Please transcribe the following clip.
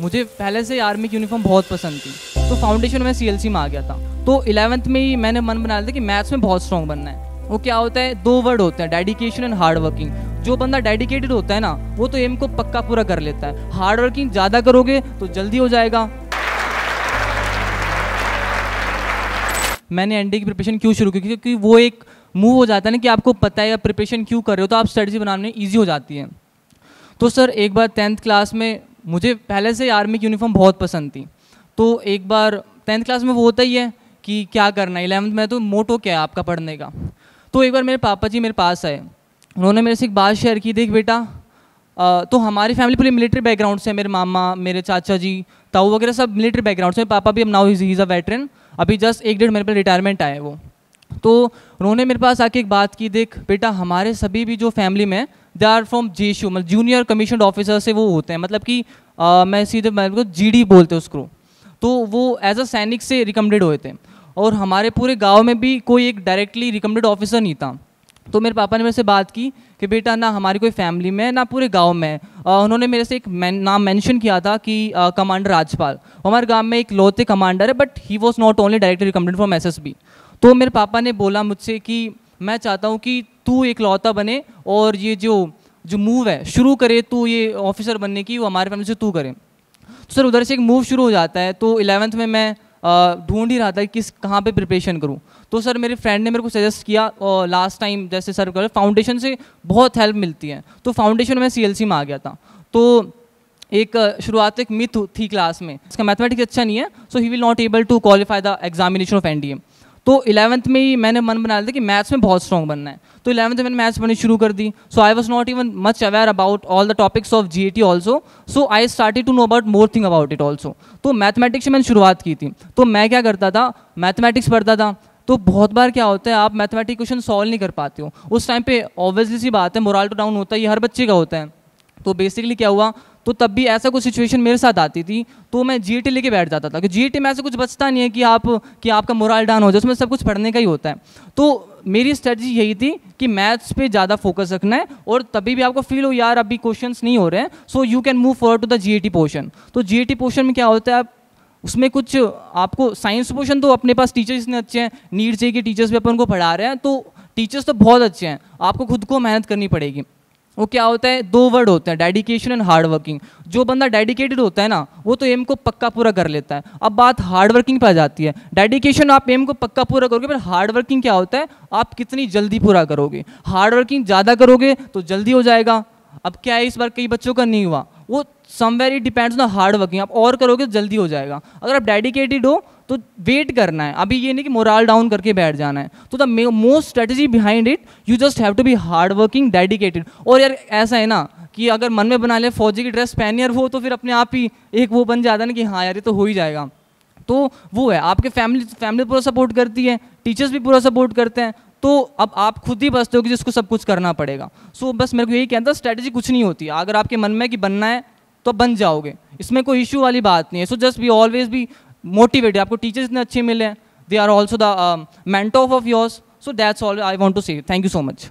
मुझे पहले से आर्मी की यूनिफॉर्म बहुत पसंद थी तो फाउंडेशन में सी एल सी में आ गया था तो इलेवंथ में ही मैंने मन बना लिया था कि मैथ्स में बहुत स्ट्रॉन्ग बनना है वो क्या होता है दो वर्ड होते हैं डेडिकेशन एंड हार्ड वर्किंग जो बंदा डेडिकेटेड होता है ना वो तो एम को पक्का पूरा कर लेता है हार्ड वर्किंग ज़्यादा करोगे तो जल्दी हो जाएगा मैंने एनडी की प्रिपरेशन क्यों शुरू की क्योंकि वो एक मूव हो जाता है ना कि आपको पता है आप प्रिपरेशन क्यों कर रहे हो तो आप स्ट्रेटजी बनाने में ईजी हो जाती है तो सर एक बार टेंथ क्लास में मुझे पहले से आर्मी की यूनिफॉर्म बहुत पसंद थी तो एक बार टेंथ क्लास में वो होता ही है कि क्या करना है इलेवंथ में तो मोटो क्या है आपका पढ़ने का तो एक बार मेरे पापा जी मेरे पास आए उन्होंने मेरे से एक बात शेयर की देख बेटा आ, तो हमारी फैमिली पूरी मिलिट्री बैकग्राउंड से है मेरे मामा मेरे चाचा जी ताऊ वगैरह सब मिलिट्री बैकग्राउंड से मेरे पापा भी अब नाउ इज़ अ वेटरन अभी जस्ट एक डेढ़ मेरे पे रिटायरमेंट आए वो तो उन्होंने मेरे पास आके एक बात की देख बेटा हमारे सभी भी जो फैमिली में दे आर फ्रॉम जे मतलब जूनियर कमीशन ऑफिसर से वो होते हैं मतलब कि आ, मैं सीधे मैं जी डी बोलते हैं उसको तो वो एज अ सैनिक से रिकमेंडेड हुए थे और हमारे पूरे गाँव में भी कोई एक डायरेक्टली रिकमेंडेड ऑफिसर नहीं था तो मेरे पापा ने मेरे से बात की कि बेटा ना हमारी कोई फैमिली में ना पूरे गांव में आ, उन्होंने मेरे से एक मैं, नाम मेंशन किया था कि आ, कमांडर राजपाल हमारे गांव में एक लौते कमांडर है but he was not only directly recommended from एस तो मेरे पापा ने बोला मुझसे कि मैं चाहता हूँ कि तू एक लौता बने और ये जो जो मूव है शुरू करे तू ये ऑफिसर बनने की वो हमारे फैमिली से तू करे तो सर उधर से एक मूव शुरू हो जाता है तो इलेवंथ में मैं ढूंढ ही रहा था कि किस कहाँ पे प्रिपरेशन करूँ तो सर मेरे फ्रेंड ने मेरे को सजेस्ट किया और लास्ट टाइम जैसे सर कर फाउंडेशन से बहुत हेल्प मिलती है तो फाउंडेशन में सी में आ गया था तो एक शुरुआत एक मिथ थी क्लास में इसका मैथमेटिक्स अच्छा नहीं है so he will not able to qualify the examination of एन तो इलेवंथ में ही मैंने मन बना लिया कि मैथ्स में बहुत स्ट्रॉन्ग बनना है तो इलेवंथ में मैंने मैथ्स बनी शुरू कर दी so I was not even much aware about all the topics of G A T also so I started to know about more thing about it also तो मैथमेटिक्स से मैंने शुरुआत की थी तो मैं क्या करता था मैथमेटिक्स पढ़ता था तो बहुत बार क्या होता है आप मैथमेटिक क्वेश्चन सॉल्व नहीं कर पाते हो उस टाइम पे ऑब्वियसली सी बात है मोरल टू डाउन होता है ये हर बच्चे का होता है तो बेसिकली क्या हुआ तो तब भी ऐसा कुछ सिचुएशन मेरे साथ आती थी तो मैं जी लेके बैठ जाता था कि जी में ऐसा कुछ बचता नहीं है कि आप कि आपका मोरल डाउन हो जाए उसमें सब कुछ पढ़ने का ही होता है तो मेरी स्ट्रेटजी यही थी कि मैथ्स पे ज़्यादा फोकस रखना है और तभी भी आपको फील हो यार अभी क्वेश्चन नहीं हो रहे हैं so you can move for to the G A portion तो जी ए पोर्शन में क्या होता है आप उसमें कुछ आपको साइंस पोर्शन तो अपने पास टीचर्स ने अच्छे हैं नीट चाहिए कि टीचर्स भी अपन को पढ़ा रहे हैं तो टीचर्स तो बहुत अच्छे हैं आपको खुद को मेहनत करनी पड़ेगी वो क्या होता है दो वर्ड होते हैं डेडिकेशन एंड हार्ड वर्किंग जो बंदा डेडिकेटेड होता है ना वो तो एम को पक्का पूरा कर लेता है अब बात हार्ड वर्किंग पर आ जाती है डेडिकेशन आप एम को पक्का पूरा करोगे पर हार्ड वर्किंग क्या होता है आप कितनी जल्दी पूरा करोगे हार्ड वर्किंग ज़्यादा करोगे तो जल्दी हो जाएगा अब क्या है इस बार कई बच्चों का नहीं हुआ वो somewhere it depends on hard working आप और करोगे तो जल्दी हो जाएगा अगर आप डेडिकेटेड हो तो वेट करना है अभी ये नहीं कि मोराल डाउन करके बैठ जाना है तो the most strategy behind it you just have to be hard working dedicated और यार ऐसा है ना कि अगर मन में बना ले फौजी की ड्रेस पहनी और वो तो फिर अपने आप ही एक वो बन जाता है ना कि हाँ यार ये तो हो ही जाएगा तो वो है आपके फैमिली फैमिली पूरा सपोर्ट करती है टीचर्स भी पूरा सपोर्ट करते हैं तो अब आप खुद ही बचते हो कि जिसको सब कुछ करना पड़ेगा सो so, बस मेरे को यही कहना था स्ट्रैटेजी कुछ नहीं होती अगर आपके मन में कि बनना है तो बन जाओगे इसमें कोई इशू वाली बात नहीं है सो जस्ट बी ऑलवेज भी मोटिवेटेड आपको टीचर्स इतने अच्छे मिले हैं they are also the mentor of yours so that's all I want to say thank you so much